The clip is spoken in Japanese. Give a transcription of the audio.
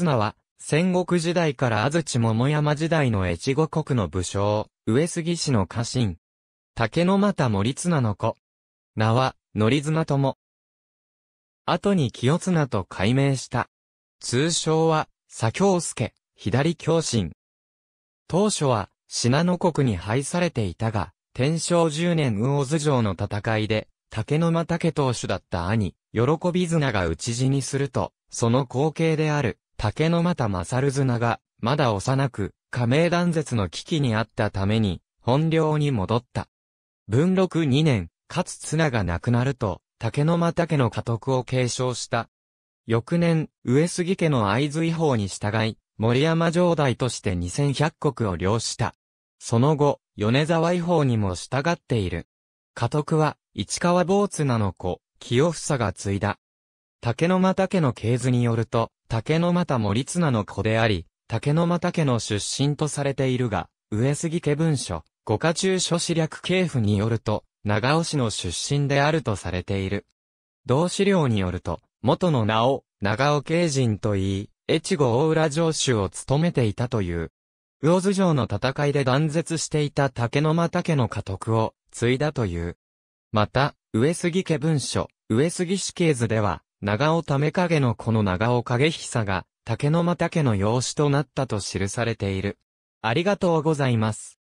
綱は、戦国時代から安土桃山時代の越後国の武将、上杉氏の家臣。竹の又森綱の子。名は、則綱とも。後に清綱と改名した。通称は、左京介、左京臣。当初は、信濃国に配されていたが、天正10年魚津城の戦いで、竹の間竹当主だった兄、喜び綱が討ち死にすると、その後継である、竹の又勝綱が、まだ幼く、加盟断絶の危機にあったために、本領に戻った。文禄二年、勝綱が亡くなると、竹の又家の家督を継承した。翌年、上杉家の合図違法に従い、森山城代として二千百国を領した。その後、米沢違法にも従っている。家督は、市川坊綱の子、清房が継いだ。竹の又家の系図によると、竹の又森綱の子であり、竹の又家の出身とされているが、上杉家文書、五家中書史略系譜によると、長尾氏の出身であるとされている。同資料によると、元の名を、長尾慶人と言い、越後大浦城主を務めていたという。魚津城の戦いで断絶していた竹の又家の家督を継いだという。また、上杉家文書、上杉氏系図では、長尾為影のこの長尾影久が、竹の間竹の養子となったと記されている。ありがとうございます。